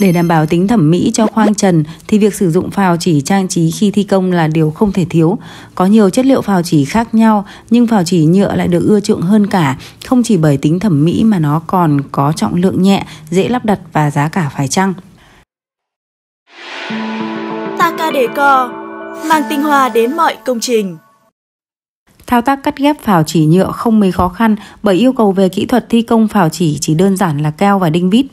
Để đảm bảo tính thẩm mỹ cho khoang trần thì việc sử dụng phào chỉ trang trí khi thi công là điều không thể thiếu. Có nhiều chất liệu phào chỉ khác nhau nhưng phào chỉ nhựa lại được ưa chuộng hơn cả, không chỉ bởi tính thẩm mỹ mà nó còn có trọng lượng nhẹ, dễ lắp đặt và giá cả phải chăng. Taka Decor mang tinh hoa đến mọi công trình. Thao tác cắt ghép phào chỉ nhựa không mấy khó khăn bởi yêu cầu về kỹ thuật thi công phào chỉ chỉ đơn giản là keo và đinh vít.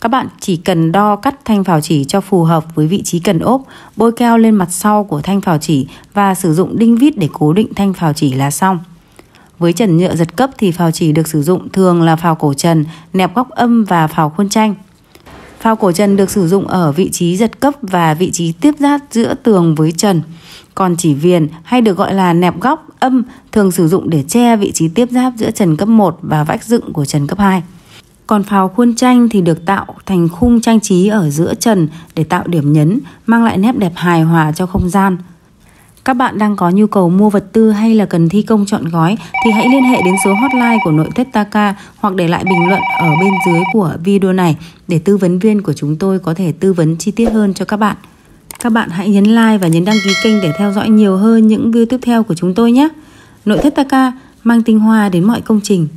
Các bạn chỉ cần đo cắt thanh phào chỉ cho phù hợp với vị trí cần ốp, bôi keo lên mặt sau của thanh phào chỉ và sử dụng đinh vít để cố định thanh phào chỉ là xong. Với trần nhựa giật cấp thì phào chỉ được sử dụng thường là phào cổ trần, nẹp góc âm và phào khuôn tranh. Phào cổ trần được sử dụng ở vị trí giật cấp và vị trí tiếp giáp giữa tường với trần. Còn chỉ viền hay được gọi là nẹp góc âm thường sử dụng để che vị trí tiếp giáp giữa trần cấp 1 và vách dựng của trần cấp 2. Còn phào khuôn tranh thì được tạo thành khung trang trí ở giữa trần để tạo điểm nhấn, mang lại nét đẹp hài hòa cho không gian. Các bạn đang có nhu cầu mua vật tư hay là cần thi công chọn gói thì hãy liên hệ đến số hotline của nội thất Taka hoặc để lại bình luận ở bên dưới của video này để tư vấn viên của chúng tôi có thể tư vấn chi tiết hơn cho các bạn. Các bạn hãy nhấn like và nhấn đăng ký kênh để theo dõi nhiều hơn những video tiếp theo của chúng tôi nhé. Nội thất Taka mang tinh hoa đến mọi công trình.